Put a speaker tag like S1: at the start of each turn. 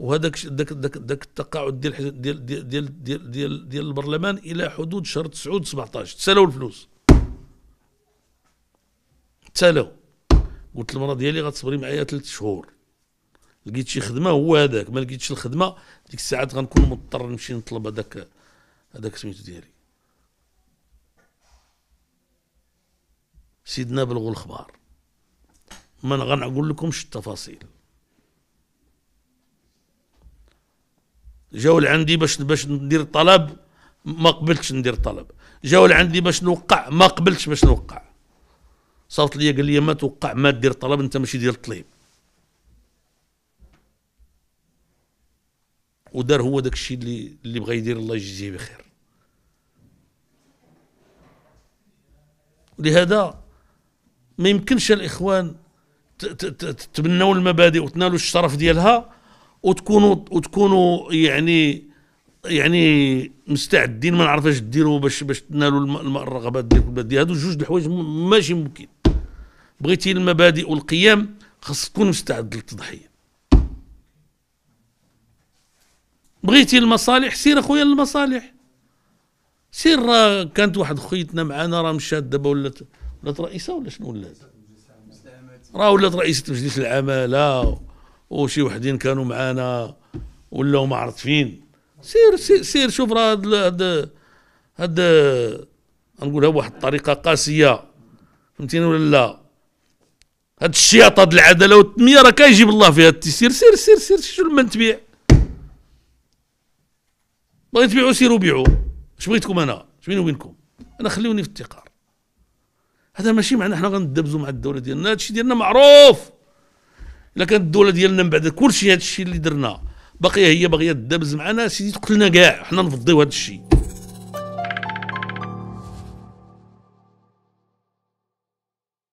S1: وهذاك داك داك داك التقاعد ديال ديال ديال ديال ديال ديال, البرلمان الى حدود شهر 9 17 تسالوا الفلوس تسالوا قلت المراه ديالي غتصبري معايا ثلاث شهور لقيت شي خدمه هو هذاك ما لقيتش الخدمه ديك الساعات غنكون مضطر نمشي نطلب هذاك هذاك سميتو ديالي سيدنا بلغوا الخبار ما غنقول لكمش التفاصيل جاو لعندي باش باش ندير طلب ما قبلتش ندير طلب جاو لعندي باش نوقع ما قبلتش باش نوقع صوت لي قال لي ما توقع ما دير طلب انت ماشي ديال الطليب ودار هو داك الشيء اللي اللي بغى يدير الله يجزيه بخير لهذا ما يمكنش الاخوان تتبنوا المبادئ وتنالوا الشرف ديالها وتكونوا وتكونوا يعني يعني مستعدين ما نعرف اش ديروا باش باش تنالوا الرغبات ديالكم البلاد هادو جوج الحوايج ماشي ممكن بغيتي المبادئ والقيم خاص تكون مستعد للتضحيه بغيتي المصالح سير اخويا المصالح سير كانت واحد خويتنا معانا راه مشات دابا ولات ولات رئيسه ولا شنو ولات راه ولات رئيسه مجلس العماله وشي وحدين كانوا معانا ولاو ما عرفت فين سير سير, سير شوف راه هاد هاد هاد نقولها بواحد الطريقه قاسيه فهمتيني ولا لا هاد الشياطه هاد العداله والتنميه راه كيجيب الله فيها التيسير سير سير سير شو لما تبيع بغيت تبيعوا سيروا بيعوا اش بغيتكم انا اش بيني وبينكم انا خليوني في التقار هذا ماشي معنا حنا غندبزوا مع الدوله ديالنا هادشي ديالنا معروف الا كانت الدوله ديالنا من بعد كلشي هذا الشيء اللي درنا باقيه هي باغيه تدابز معنا سيدي تقتلنا كاع حنا نفضيو هذا الشيء